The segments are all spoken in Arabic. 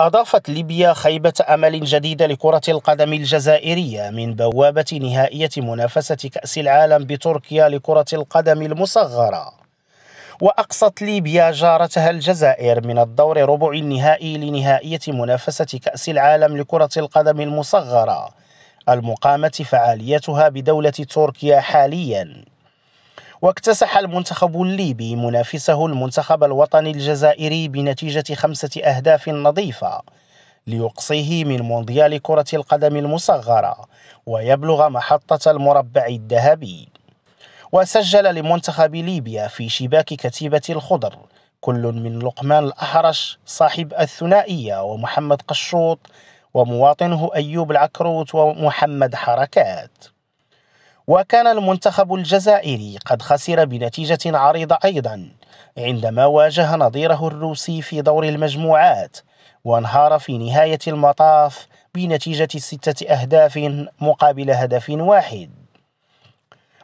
أضافت ليبيا خيبة أمل جديدة لكرة القدم الجزائرية من بوابة نهائية منافسة كأس العالم بتركيا لكرة القدم المصغرة وأقصت ليبيا جارتها الجزائر من الدور ربع النهائي لنهائية منافسة كأس العالم لكرة القدم المصغرة المقامة فعاليتها بدولة تركيا حالياً واكتسح المنتخب الليبي منافسه المنتخب الوطني الجزائري بنتيجة خمسة أهداف نظيفة ليقصيه من مونديال كرة القدم المصغرة ويبلغ محطة المربع الذهبي وسجل لمنتخب ليبيا في شباك كتيبة الخضر كل من لقمان الأحرش صاحب الثنائية ومحمد قشوط ومواطنه أيوب العكروت ومحمد حركات وكان المنتخب الجزائري قد خسر بنتيجة عريضة أيضا عندما واجه نظيره الروسي في دور المجموعات وانهار في نهاية المطاف بنتيجة ستة أهداف مقابل هدف واحد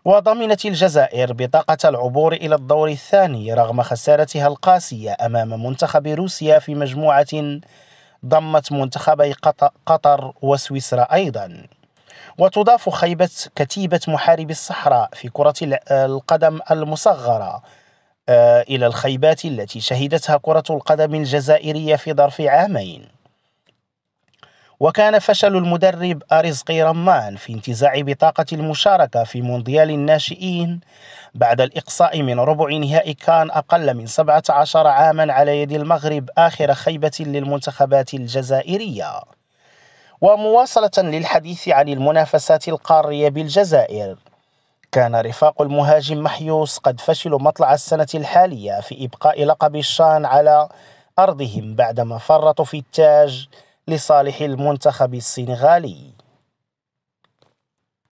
وضمنت الجزائر بطاقة العبور إلى الدور الثاني رغم خسارتها القاسية أمام منتخب روسيا في مجموعة ضمت منتخبي قطر وسويسرا أيضاً وتضاف خيبة كتيبة محارب الصحراء في كرة القدم المصغرة آه، إلى الخيبات التي شهدتها كرة القدم الجزائرية في ظرف عامين وكان فشل المدرب أرزقي رمان في انتزاع بطاقة المشاركة في مونديال الناشئين بعد الإقصاء من ربع نهائي كان أقل من 17 عاما على يد المغرب آخر خيبة للمنتخبات الجزائرية ومواصلة للحديث عن المنافسات القارية بالجزائر كان رفاق المهاجم محيوس قد فشلوا مطلع السنة الحالية في إبقاء لقب الشان على أرضهم بعدما فرطوا في التاج لصالح المنتخب السنغالي